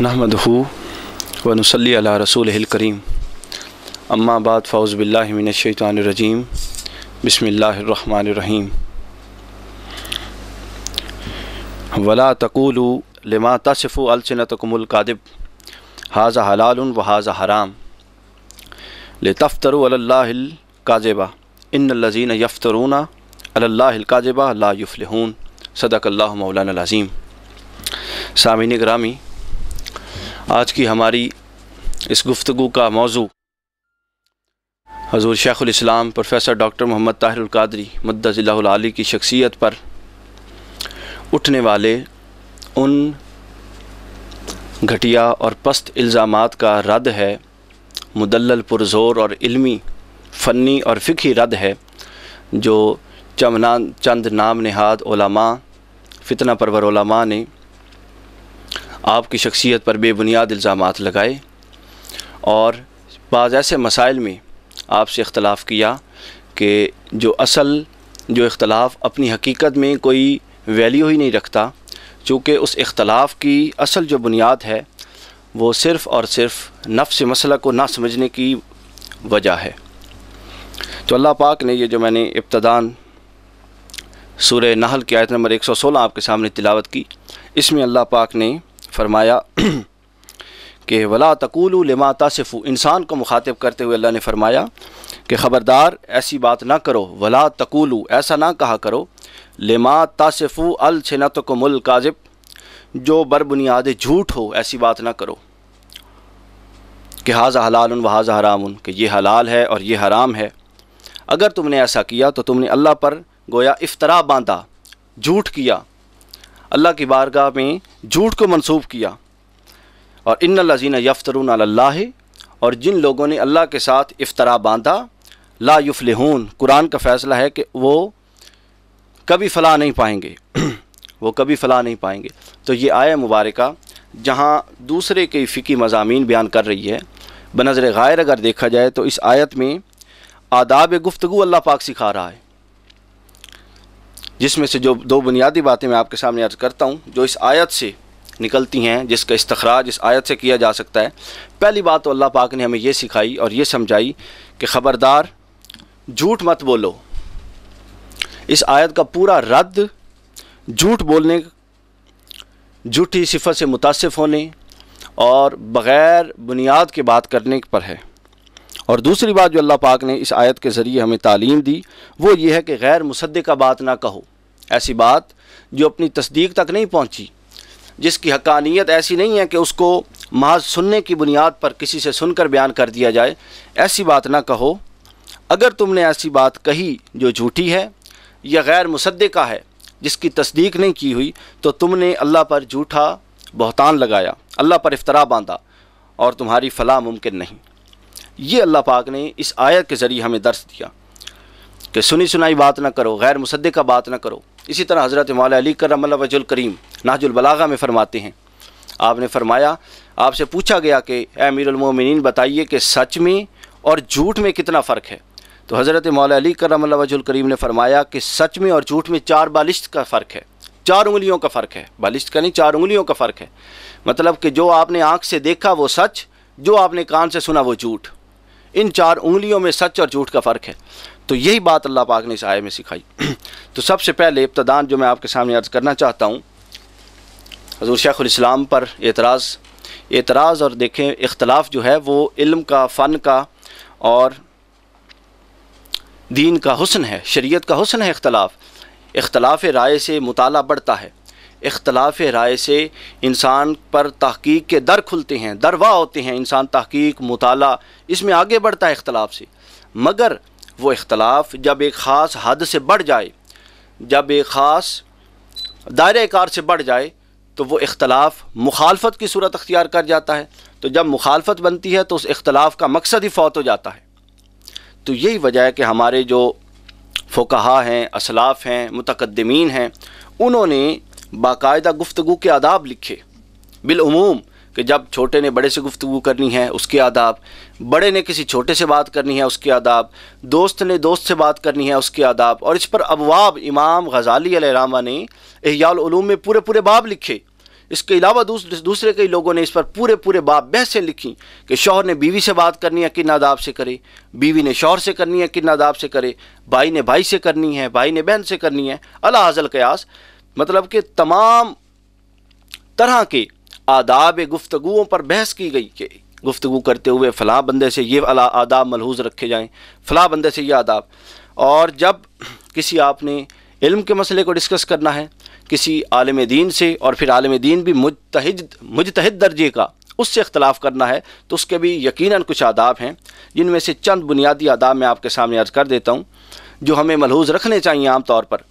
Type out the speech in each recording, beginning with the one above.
नहमद व नसली अला रसूल करीम अम्मा बाद फ़ाउज़बिल्लाशैतरजीम बसमीम वला तकूल लिमा तसफ़ अलसनतकमलकादब हाजा हलाल व हाजा हराम लतफ़तरकाजबा इन लजीन यफ़तरून अल्लाकाजबा ला युफ़लहून सदक मौलाना लाजीम सामिन ग्रामी आज की हमारी इस गुफ्तु का मौजू हजूर शेख़ुलस्लाम प्रोफेसर डॉक्टर मोहम्मद ताहिरकादरी मद्दज़िली की शख्सियत पर उठने वाले उन घटिया और पस्त इल्ज़ाम का रद्द है मुदल पुरजोर और इल्मी फ़नी और फ़िकी रद्द है जो चमना चंद नाम नहाद फितना परवर ने आपकी शख्सियत पर बेबुनियाद इल्ज़ाम लगाए और बाद ऐसे मसाइल में आपसे इख्तलाफ किया कि जो असल जो इख्तलाफ अपनी हकीकत में कोई वैल्यू ही नहीं रखता चूँकि उस इख्तलाफ की असल जो बुनियाद है वो सिर्फ़ और सिर्फ नफ्स मसला को ना समझने की वजह है तो अल्लाह पाक ने ये जो मैंने इब्तदान सूर्य नहल की आयत नंबर 116 आपके सामने तिलावत की इसमें अल्लाह पाक ने फरमाया कि वला तकूल लिमा तसफ़ इंसान को मुखातिब करते हुए अल्लाह ने फरमाया कि ख़बरदार ऐसी बात ना करो वला तकूल ऐसा ना कहा करो लमा अल अलछनत को मुल काजिब जो बुनियाद झूठ हो ऐसी बात ना करो कि हाजा हलाल उन हाज हराम उन कि ये हलाल है और ये हराम है अगर तुमने ऐसा किया तो तुमने अल्लाह पर गोया इफ्तरा बांधा झूठ किया अल्लाह की बारगाह में झूठ को मनसूब किया और इन लजीना यफ्तरून अल्लाह और जिन लोगों ने अल्लाह के साथ इफ्तरा बांधा ला युफलहून कुरान का फ़ैसला है कि वो कभी फ़लाह नहीं पाएंगे वो कभी फला नहीं पाएंगे तो ये आया मुबारक जहाँ दूसरे के फ़िकी मजामी बयान कर रही है बनज़र गायर अगर देखा जाए तो इस आयत में आदाब गुफ्तु अल्लाह पाक सिखा रहा है जिसमें से जो दो बुनियादी बातें मैं आपके सामने अर्ज करता हूँ जो इस आयत से निकलती हैं जिसका इस्तराज इस आयत से किया जा सकता है पहली बात तो अल्लाह पाक ने हमें ये सिखाई और ये समझाई कि ख़बरदार झूठ मत बोलो इस आयत का पूरा रद्द झूठ बोलने झूठी सिफत से मुतासफ़ होने और बग़ैर बुनियाद के बात करने पर है और दूसरी बात जो अल्लाह पाक ने इस आयत के ज़रिए हमें तालीम दी वो ये है कि गैर मुसद का बात ना कहो ऐसी बात जो अपनी तस्दीक तक नहीं पहुँची जिसकी हकानियत ऐसी नहीं है कि उसको महज सुनने की बुनियाद पर किसी से सुनकर बयान कर दिया जाए ऐसी बात ना कहो अगर तुमने ऐसी बात कही जो झूठी है या गैर मुसद का है जिसकी तस्दीक नहीं की हुई तो तुमने अल्लाह पर झूठा बहतान लगाया अल्लाह पर इफ्तरा बांधा और तुम्हारी फलाह मुमकिन नहीं ये अल्लाह पाक ने इस आयत के ज़रिए हमें दर्श दिया कि सुनी सुनाई बात ना करो गैर मुसद्दे का बात ना करो इसी तरह हज़रत मौला अली करम वजुल करीम नाजुलबलागा में फ़रमाते हैं आपने फ़रमाया आपसे पूछा गया कि अमीरमिन बताइए कि सच में और झूठ में कितना फ़र्क है तो हज़रत मौला अली करम वजुल करीम ने फरमाया कि सच में और झूठ में चार बालिश्त का फ़र्क है चार उंगलियों का फ़र्क है बालिश्त का नहीं चार उंगलियों का फ़र्क है मतलब कि जो आपने आँख से देखा वो सच जो आपने कान से सुना वो झूठ इन चार उंगलियों में सच और झूठ का फ़र्क है तो यही बात अल्लाह पाक ने इस आय में सिखाई तो सबसे पहले इब्तदान जो मैं आपके सामने अर्ज़ करना चाहता हूँ हजूर शेख़ुलस्लाम पर एतराज़ एतराज़ और देखें इख्तलाफ जो है वो इल्म का फ़न का और दीन का हुसन है शरीयत का हुसन है इख्तलाफ इख्तलाफ राय से मुताला बढ़ता है इख्तलाफ राय से इंसान पर तहकीक के दर खुलते हैं दरवा होते हैं इंसान तहकीक मताल इसमें आगे बढ़ता है इख्तलाफ से मगर वो इख्तलाफ जब एक ख़ास हद से बढ़ जाए जब एक ख़ास दायरे कार से बढ़ जाए तो वो इख्तलाफ मुखालफत की सूरत अख्तियार कर जाता है तो जब मुखालफत बनती है तो उस इख्तलाफ का मकसद ही फौत हो जाता है तो यही वजह है कि हमारे जो फोकहा हैं असलाफ़ हैं मुतकदमीन हैं उन्होंने बाकायदा गुफ्तु के आदाब लिखे बिलूम कि जब छोटे ने बड़े से गुफ्तु करनी है उसके आदाब बड़े ने किसी छोटे से बात करनी है उसके आदाब दोस्त ने दोस्त से बात करनी है उसके आदाब और इस पर अबवाब इमाम गजाली रामा ने अहियालूम में पूरे पूरे बाब लिखे इसके अलावा दूसरे दूसरे कई लोगों ने इस पर पूरे पूरे बाब बहसें लिखी कि शोहर ने बीवी से बात करनी है किन आदाब से करे बीवी ने शोहर से करनी है किन आदाब से करे भाई ने भाई से करनी है भाई ने बहन से करनी है अला हज़ल कयास मतलब कि तमाम तरह के आदाब गुफ्तगुओं पर बहस की गई कि गुफ्तु करते हुए फ़लाँ बंदे से ये अला आदाब मलहूज रखे जाएँ फ़लाँ बंदे से ये आदाब और जब किसी आपने इल्म के मसले को डिस्कस करना है किसी आलम दीन से और फिर आलम दीन भी मुतहद मुजतहद दर्जे का उससे अख्तलाफ करना है तो उसके भी यकीन कुछ आदाब हैं जिनमें से चंद बुनियादी आदाब मैं आपके सामने अर्ज कर देता हूँ जो हमें मलहूज रखने चाहिए आम तौर पर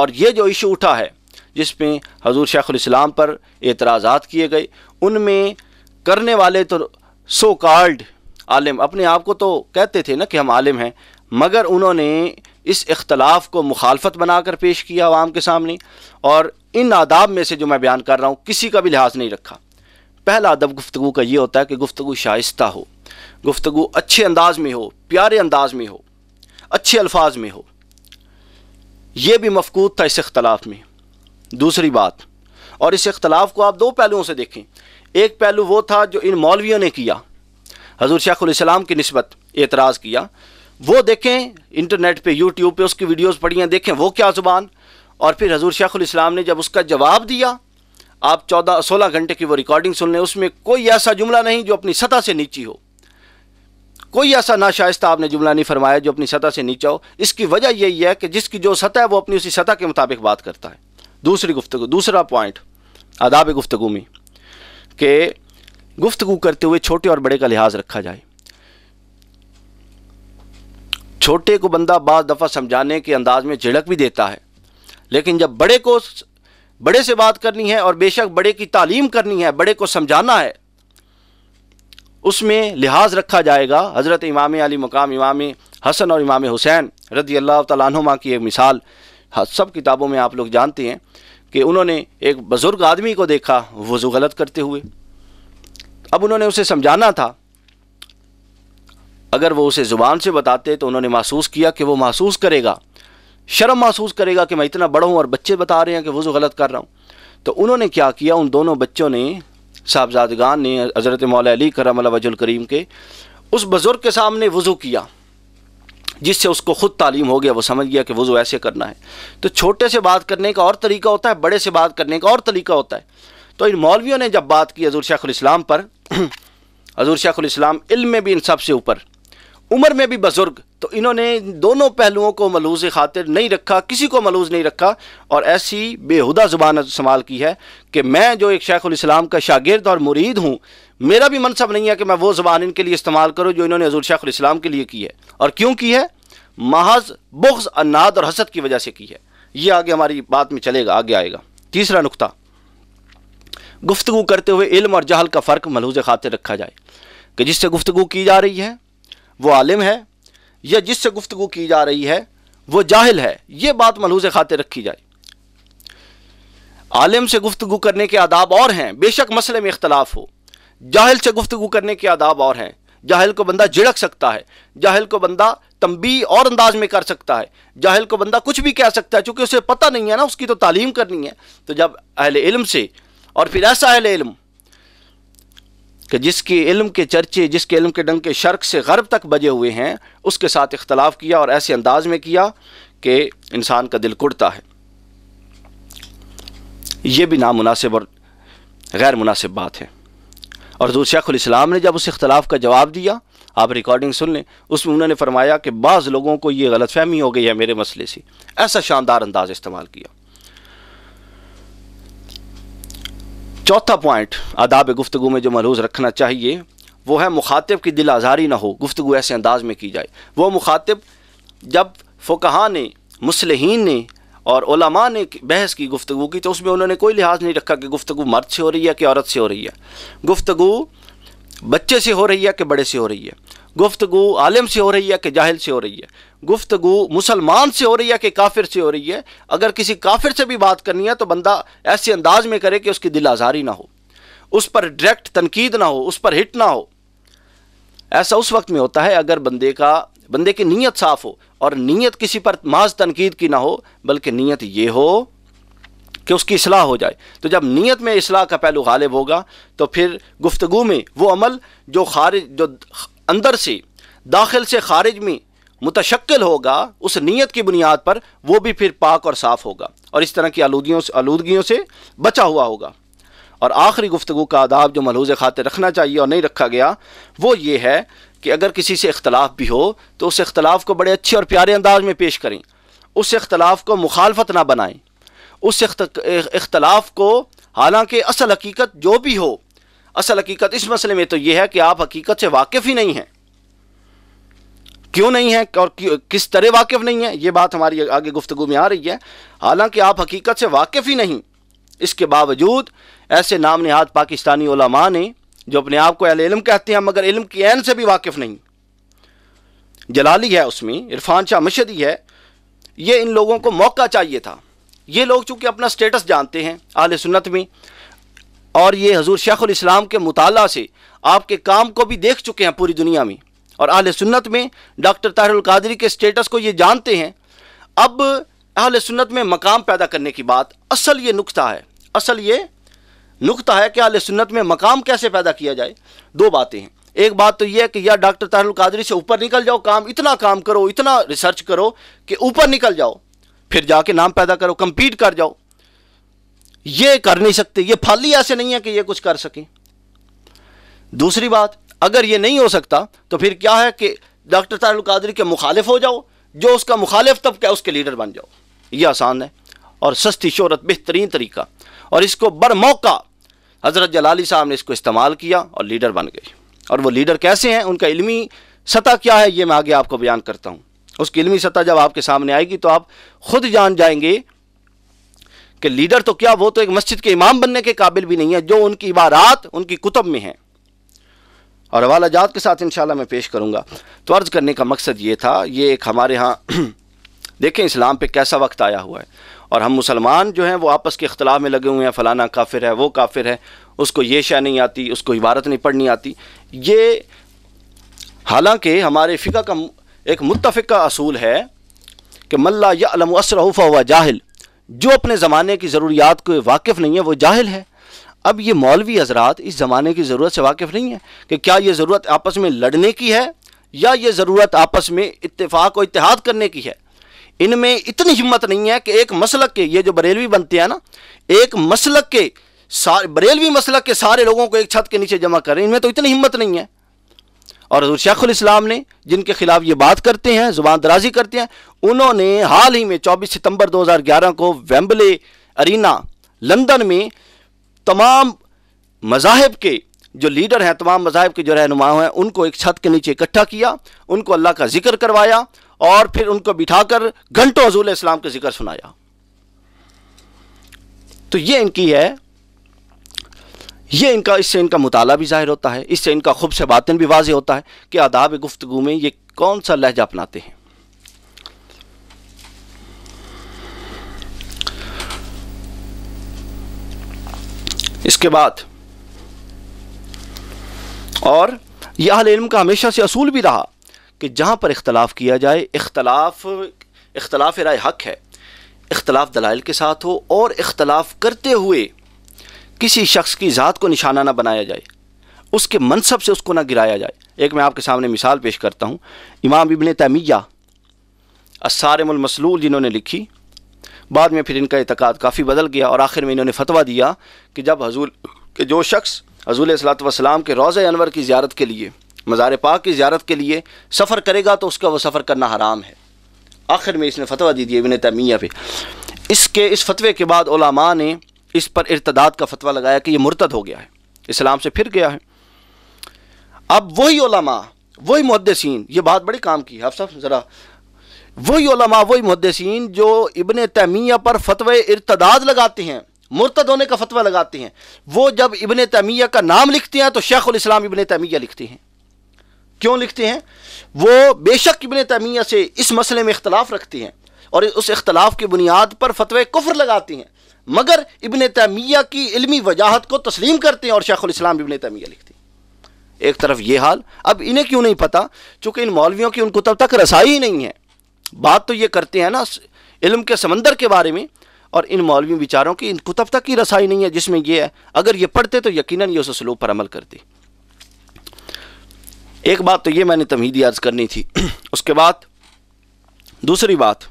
और ये जो इशू उठा है जिसमें हजूर शेख़ुलस्लाम पर एतराज़ा किए गए उनमें करने वाले तो सो कार्ड आलम अपने आप को तो कहते थे ना कि हम आलम हैं मगर उन्होंने इस इख्तलाफ को मुखालफत बनाकर पेश किया आवाम के सामने और इन आदाब में से जो मैं बयान कर रहा हूँ किसी का भी लिहाज नहीं रखा पहला अदब गुफ्तु का ये होता है कि गुफ्तु शाइस्ता हो गुफ्तु अच्छे अंदाज में हो प्यारे अंदाज में हो अच्छे अल्फाज में हो यह भी मफकूत था इस इख्तलाफ में दूसरी बात और इस इख्तलाफ को आप दो पहलुओं से देखें एक पहलू वो था जो इन मौलवियों ने किया हजूर उम की नस्बत एतराज़ किया वो देखें इंटरनेट पे यूट्यूब पे उसकी वीडियोस पड़ी हैं देखें वो क्या ज़ुबान और फिर हजूर उम ने जब उसका जवाब दिया आप चौदह सोलह घंटे की वो रिकॉर्डिंग सुन लें उसमें कोई ऐसा जुमला नहीं जो अपनी सतह से नीची हो कोई ऐसा नाशाइस्ता आपने जुमला नहीं फरमाया जो अपनी सतह से नीचा हो इसकी वजह यही है कि जिसकी जो सतह है वो अपनी उसी सतह के मुताबिक बात करता है दूसरी गुफ्तु दूसरा पॉइंट आदाब गुफ्तु में कि गुफ्तु करते हुए छोटे और बड़े का लिहाज रखा जाए छोटे को बंदा बार दफ़ा समझाने के अंदाज में झिड़क भी देता है लेकिन जब बड़े को बड़े से बात करनी है और बेशक बड़े की तालीम करनी है बड़े को समझाना है उसमें लिहाज रखा जाएगा हज़रत इमाम अली मकाम इमाम हसन और इमाम हुसैन रदी अल्लाह तुमा की एक मिसाल हाँ, सब किताबों में आप लोग जानते हैं कि उन्होंने एक बुज़ुर्ग आदमी को देखा वज़ू गलत करते हुए अब उन्होंने उसे समझाना था अगर वो उसे ज़ुबान से बताते तो उन्होंने महसूस किया कि वो महसूस करेगा शर्म महसूस करेगा कि मैं इतना बड़ा हूँ और बच्चे बता रहे हैं कि वज़ू गलत कर रहा हूँ तो उन्होंने क्या किया उन दोनों बच्चों ने साहबजादगान ने हज़रत मौल अली करम वजुल करीम के उस बुज़ुर्ग के सामने वज़ू किया जिससे उसको ख़ुद तालीम हो गया वो समझ गया कि वज़ू ऐसे करना है तो छोटे से बात करने का और तरीका होता है बड़े से बात करने का और तरीका होता है तो इन मौलवियों ने जब बात की हजूर शेखुलस्लाम पर हजूर शेखलाम इल्म में भी इन सब से ऊपर उम्र में भी बुज़ुर्ग तो इन्होंने दोनों पहलुओं को मलूज खातिर नहीं रखा किसी को मलूज नहीं रखा और ऐसी बेहुदा ज़ुबान इस्तेमाल की है कि मैं जो एक शेखुलस्लाम का शागिर्द और मुरीद हूँ मेरा भी मनसब नहीं है कि मैं वो ज़ुबान इनके लिए इस्तेमाल करूँ जो इन्होंने हजूर शेखुलस्लाम के लिए की है और क्यों की है महज बुग्ज अन्नाद और हसद की वजह से की है यह आगे हमारी बात में चलेगा आगे आएगा तीसरा नुकता गुफ्तु करते हुए इल्म और जहल का फ़र्क मलहूज़ खातिर रखा जाए कि जिससे गुफ्तु की जा रही है वो आलिम है या जिससे गुफ्तु की जा रही है वो जाहिल है ये बात मलहूज खातिर रखी जाए आलिम से गुफ्तु करने के आदाब और हैं बेशक मसले में इख्तलाफ हो जाहिल से गुफ्तु करने के आदाब और हैं जाहिल को बंदा झिड़क सकता है जाहिल को बंदा तंबी और अंदाज में कर सकता है जाहिल को बंदा कुछ भी कह सकता है चूंकि उसे पता नहीं है ना उसकी तो तालीम करनी है तो जब अहल इल्म से और फिर ऐसा अहल इल्म कि जिसके इल्म के चर्चे जिसके इल्म के डंग के शर्क से गर्ब तक बजे हुए हैं उसके साथ इख्तलाफ किया और ऐसे अंदाज में किया कि इंसान का दिल कुड़ता है ये भी नामनासिब और गैर मुनासिब बात है और हजूर शेख ने जब उस इख्तलाफ का जवाब दिया आप रिकॉर्डिंग सुन लें उसमें उन्होंने फरमाया कि बाज़ लोगों को ये गलत फहमी हो गई है मेरे मसले से ऐसा शानदार अंदाज इस्तेमाल किया चौथा पॉइंट आदाब गुफ्तु में जो मलूज रखना चाहिए वो है मुखातब की दिल आज़ारी ना हो गुफ्तु ऐसे अंदाज में की जाए वह मुखातब जब फ़ुकहा ने मुसलहन ने और ओलामा ने बहस की गुफ्तु की तो उसमें उन्होंने कोई लिहाज नहीं रखा कि गुफ्तु मर्द से हो रही है कि औरत से हो रही है गुफ्तु बच्चे से हो रही है कि बड़े से हो रही है गुफ्तु आलम से हो रही है कि जाहिल से हो रही है गुफ्तु मुसलमान से हो रही है कि काफिर से हो रही है अगर किसी काफिर से भी बात करनी है तो बंदा ऐसे अंदाज में करे कि उसकी दिल आज़ारी ना हो उस पर डायरेक्ट तनकीद ना हो उस पर हिट ना हो ऐसा उस वक्त में होता है अगर बंदे का बंदे की नीयत साफ़ हो और नीयत किसी पर माज तनकीद की ना हो बल्कि नीयत ये हो कि उसकी असलाह हो जाए तो जब नीयत में असलाह का पहलू गालिब होगा तो फिर गुफ्तु में वो अमल जो खारिज जो अंदर से दाखिल से खारिज में मुतशक्ल होगा उस नीयत की बुनियाद पर वो भी फिर पाक और साफ़ होगा और इस तरह की आलूदियों से आलूदगियों से बचा हुआ होगा और आखिरी गुफ्तु का आदाब जो मलहूज खाते रखना चाहिए और नहीं रखा गया वो ये है कि अगर किसी से इख्तलाफ भी हो तो उस इख्तलाफ को बड़े अच्छे और प्यारे अंदाज में पेश करें उस इख्तलाफ को मुखालफत ना बनाएं उस इख्तलाफ को हालांकि असल हकीकत जो भी हो असल हकीकत इस मसले में तो यह है कि आप हकीकत से वाकिफ़ ही नहीं हैं क्यों नहीं है और किस तरह वाकिफ़ नहीं है ये बात हमारी आगे गुफ्तु में आ रही है हालांकि आप हकीकत से वाकिफ़ ही नहीं इसके बावजूद ऐसे नाम नहाद पाकिस्तानी ने जो अपने आप को इलम कहते हैं मगर इलम की एन से भी वाकिफ़ नहीं जलाली है उसमें इरफान शाह मशदी है ये इन लोगों को मौका चाहिए था ये लोग चूँकि अपना स्टेटस जानते हैं आल सुन्नत में और ये हजूर शेख़ुलस्लाम के मुताल से आपके काम को भी देख चुके हैं पूरी दुनिया में और आल सुन्नत में डॉक्टर ताहरुल के स्टेटस को ये जानते हैं अब अहल सुन्नत में मकाम पैदा करने की बात असल ये नुकता है असल ये नुकता है कि आल सुन्नत में मकाम कैसे पैदा किया जाए दो बातें हैं एक बात तो यह है कि यह डॉक्टर तारुल कादरी से ऊपर निकल जाओ काम इतना काम करो इतना रिसर्च करो कि ऊपर निकल जाओ फिर जाके नाम पैदा करो कंपीट कर जाओ ये कर नहीं सकते ये फाली ऐसे नहीं है कि ये कुछ कर सकें दूसरी बात अगर ये नहीं हो सकता तो फिर क्या है कि डॉक्टर तारुल कादरी के मुखालिफ हो जाओ जो उसका मुखालिफ तब क्या उसके लीडर बन जाओ ये आसान है और सस्ती शहरत बेहतरीन तरीका और इसको बर मौका हज़रत जलाली साहब ने इसको इस्तेमाल किया और लीडर बन गए और वो लीडर कैसे हैं उनका इलमी सतह क्या है ये मैं आगे आपको बयान करता हूँ उसकी इलमी सतह जब आपके सामने आएगी तो आप खुद जान जाएंगे कि लीडर तो क्या वो तो एक मस्जिद के इमाम बनने के काबिल भी नहीं है जो उनकी इबारात उनकी कुतब में है और हवाला जात के साथ इंशाल्लाह मैं पेश करूँगा तो अर्ज़ करने का मकसद ये था ये एक हमारे यहाँ देखें इस्लाम पे कैसा वक्त आया हुआ है और हम मुसलमान जो हैं वो आपस के अख्तिलाफ़ में लगे हुए हैं फ़लाना काफिर है वो काफिर है उसको ये शय नहीं आती उसको इबारत नहीं पढ़नी आती ये हालांकि हमारे फ़िका का एक मुतफ़ का असूल है कि मल्ला यालम असरफ़ा हुआ जाहिल जो अपने ज़माने की ज़रूरियात को वाकिफ़ नहीं है वो जाहिल है अब ये मौलवी हजरात इस ज़माने की ज़रूरत से वाकिफ़ नहीं है कि क्या ये ज़रूरत आपस में लड़ने की है या ये ज़रूरत आपस में इतफ़ाक़ और इतिहाद करने की है इनमें इतनी हिम्मत नहीं है कि एक मसलक के ये जो बरेलवी बनते हैं ना एक मसलक के सारे बरेलवी मसलक के सारे लोगों को एक छत के नीचे जमा करें इनमें तो इतनी हिम्मत नहीं है और हजूर शेखुल इस्लाम ने जिनके खिलाफ ये बात करते हैं जुबान दराजी करते हैं उन्होंने हाल ही में 24 सितंबर 2011 को वेम्बले अरीना लंदन में तमाम मजाहब के जो लीडर हैं तमाम मजाहब के जो रहनुमा हैं उनको एक छत के नीचे इकट्ठा किया उनको अल्लाह का जिक्र करवाया और फिर उनको बिठाकर घंटों हजूल इस्लाम का जिक्र सुनाया तो ये इनकी है ये इनका इससे इनका मुताला भी जाहिर होता है इससे इनका खुब से बातन भी वाज होता है कि आदाब गुफ्तु में ये कौन सा लहजा अपनाते हैं इसके बाद और यह इल्म का हमेशा से असूल भी रहा कि जहाँ पर इख्तलाफ किया जाए इख्तलाफ इख्तलाफ राय हक है इख्तलाफ दलाइल के साथ हो और इख्तलाफ करते हुए किसी शख्स की ज़ात को निशाना ना बनाया जाए उसके मनसब से उसको ना गिराया जाए एक मैं आपके सामने मिसाल पेश करता हूँ इमाम इबन तमिया असारमसलूल जिन्होंने लिखी बाद में फिर इनका इतकाद काफ़ी बदल गया और आखिर में इन्होंने फतवा दिया कि जब हजूल जो शख्स हजूल सलात वसलाम के रोज़ अनवर की ज्यारत के लिए मज़ार पाक की ज्यारत के लिए सफ़र करेगा तो उसका वह सफ़र करना हराम है आखिर में इसने फतवा दी दिया इबन तमिया पर इसके इस फतवे के बाद ओलामा ने इस पर इरतदाद का फतवा लगाया कि यह मुरतद हो गया है इस्लाम से फिर गया है अब वही ओलामा वही मुहदसिन ये बात बड़े काम की है आप सब ज़रा वही ओलामा वही मुहदसिन जो इबन तमिया पर फतवा इर्तदाद लगाते हैं मुर्तद होने का फतवा लगाते हैं वो जब इबन तमिया का नाम लिखते हैं तो शेख इस्लाम इबन तमिया लिखते हैं क्यों लिखते हैं वो बेशक इबन तमिया से इस मसले में इख्तलाफ रखते हैं और उस इख्तलाफ की बुनियाद पर फतवे कुफर लगाते हैं मगर इबन तमिया की इलमी वजाहत को तस्लीम करते हैं और उम इबन तमिया लिखते हैं एक तरफ ये हाल अब इन्हें क्यों नहीं पता चूंकि इन मौलवियों की उन कुतब तक रसाई ही नहीं है बात तो ये करते हैं ना इल्म के समंदर के बारे में और इन मौलवी विचारों की इन कुतब तक की रसाई नहीं है जिसमें यह है अगर ये पढ़ते तो यकीनन ये उस उसलूब पर अमल करती एक बात तो ये मैंने तमहीद याद करनी थी उसके बाद दूसरी बात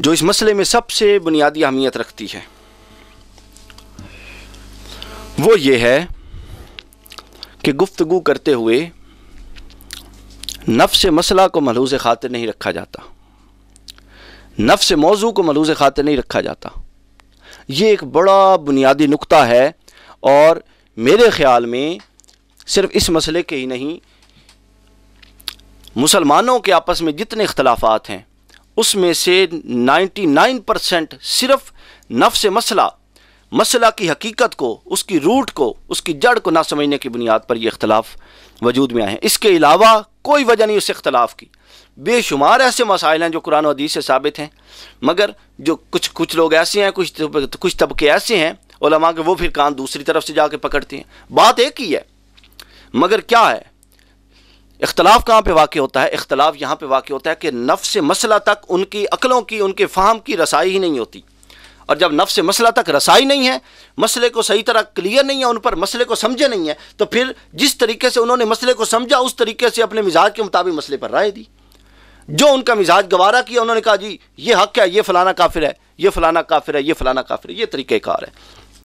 जो इस मसले में सबसे बुनियादी अहमियत रखती है वो ये है कि गुफ्तगु करते हुए नफ्स मसला को मलूज खातिर नहीं रखा जाता नफ्स मौजू को मलहूज खातिर नहीं रखा जाता ये एक बड़ा बुनियादी नुकता है और मेरे ख़्याल में सिर्फ इस मसले के ही नहीं मुसलमानों के आपस में जितने इख्तलाफात हैं उसमें से 99 परसेंट सिर्फ नफ्स मसला मसला की हकीकत को उसकी रूट को उसकी जड़ को ना समझने की बुनियाद पर यह इख्तलाफ वजूद में आए हैं इसके अलावा कोई वजह नहीं उस इख्तलाफ की बेशुमार ऐसे मसाइल हैं जो कुरान हदीस से साबित हैं मगर जो कुछ कुछ लोग ऐसे हैं कुछ कुछ तबके ऐसे हैं ओलमा के वो फिर कान दूसरी तरफ से जाके पकड़ते हैं बात एक ही है मगर क्या है इख्तलाफ कहाँ पर वाक़ होता है इख्तलाफ यहाँ पर वाक़ होता है कि नफ से मसला तक उनकी अकलों की उनके फाहम की रसाई ही नहीं होती और जब नफ से मसला तक रसाई नहीं है मसले को सही तरह क्लियर नहीं है उन पर मसले को समझे नहीं है तो फिर जिस तरीके से उन्होंने मसले को समझा उस तरीके से अपने मिजाज के मुताबिक मसले पर राय दी जो उनका मिजाज गवारा किया उन्होंने कहा जी ये हक है ये फ़लाना काफिर है ये फ़लाना काफिर है ये फ़लाना काफिर है ये तरीक़ेकार है